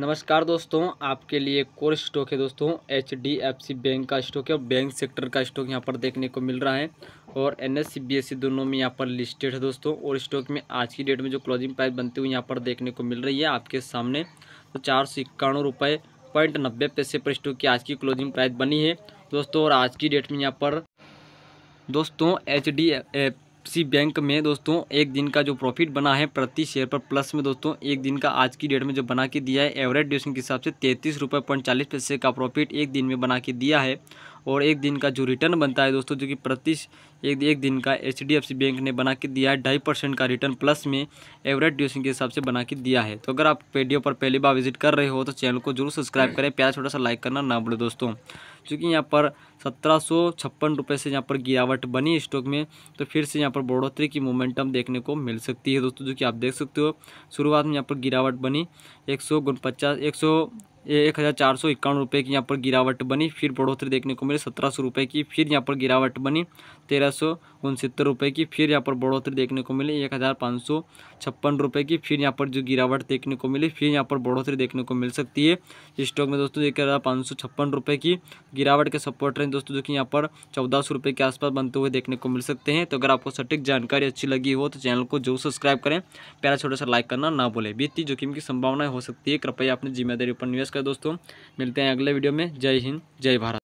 नमस्कार दोस्तों आपके लिए कोर स्टॉक है दोस्तों H D F C bank का स्टॉक है और बैंक सेक्टर का स्टॉक यहाँ पर देखने को मिल रहा है और N S C B S C दोनों में यहाँ पर लिस्टेड है दोस्तों और स्टॉक में आज की डेट में जो क्लोजिंग प्राइस बनती हुई यहाँ पर देखने को मिल रही है आपके सामने तो चार सौ इक्यानवे रुपये पॉइंट नब्बे पैसे पर स्टॉक की आज की क्लोजिंग प्राइस बनी है दोस्तों और आज की डेट में यहाँ पर दोस्तों एच डी एचडीएफसी बैंक में दोस्तों एक दिन का जो प्रॉफिट बना है प्रति शेयर पर प्लस में दोस्तों एक दिन का आज की डेट में जो बना के दिया है एवरेज ड्यूशन के हिसाब से तैंतीस रुपये पॉइंट चालीस पैसे का प्रॉफिट एक दिन में बना के दिया है और एक दिन का जो रिटर्न बनता है दोस्तों जो कि प्रति एक, एक दिन का एच बैंक ने बना के दिया है ढाई परसेंट का रिटर्न प्लस में एवरेज ड्यूशन के हिसाब से बना के दिया है तो अगर आप पेडियो पर पहली बार विजिट कर रहे हो तो चैनल को जरूर सब्सक्राइब हम्म। करें प्यार छोटा सा लाइक करना ना भूलें दोस्तों क्योंकि यहाँ पर सत्रह सौ छप्पन रुपये से यहाँ पर गिरावट बनी स्टॉक में तो फिर से यहाँ पर बढ़ोतरी की मोमेंटम देखने को मिल सकती है दोस्तों जो कि आप देख सकते हो शुरुआत में यहाँ पर गिरावट बनी एक सौ एक सौ ये एक हज़ार चार सौ इक्यावन रुपये की यहाँ पर गिरावट बनी फिर बढ़ोतरी देखने को मिली सत्रह सौ रुपये की फिर यहाँ पर गिरावट बनी तेरह सौ उनसत्तर रुपये की फिर यहाँ पर बढ़ोतरी देखने को मिली एक हज़ार पाँच सौ छप्पन रुपये की फिर यहाँ पर जो गिरावट देखने को मिली फिर यहाँ पर बढ़ोतरी देखने को मिल सकती है स्टॉक में दोस्तों एक हज़ार पाँच सौ छप्पन रुपये की गिरावट के सपोर्ट रहे दोस्तों जो कि यहाँ पर चौदह सौ रुपये के आसपास बनते हुए देखने को मिल सकते हैं तो अगर आपको सटीक जानकारी अच्छी लगी हो तो चैनल को जरूर सब्सक्राइब करें प्यारा छोटा सा लाइक करना ना भूलें बीती जोखिम की संभावनाएं हो सकती है कृपया अपनी जिम्मेदारी पर निवेश कर दोस्तों मिलते हैं अगले वीडियो में जय हिंद जय भारत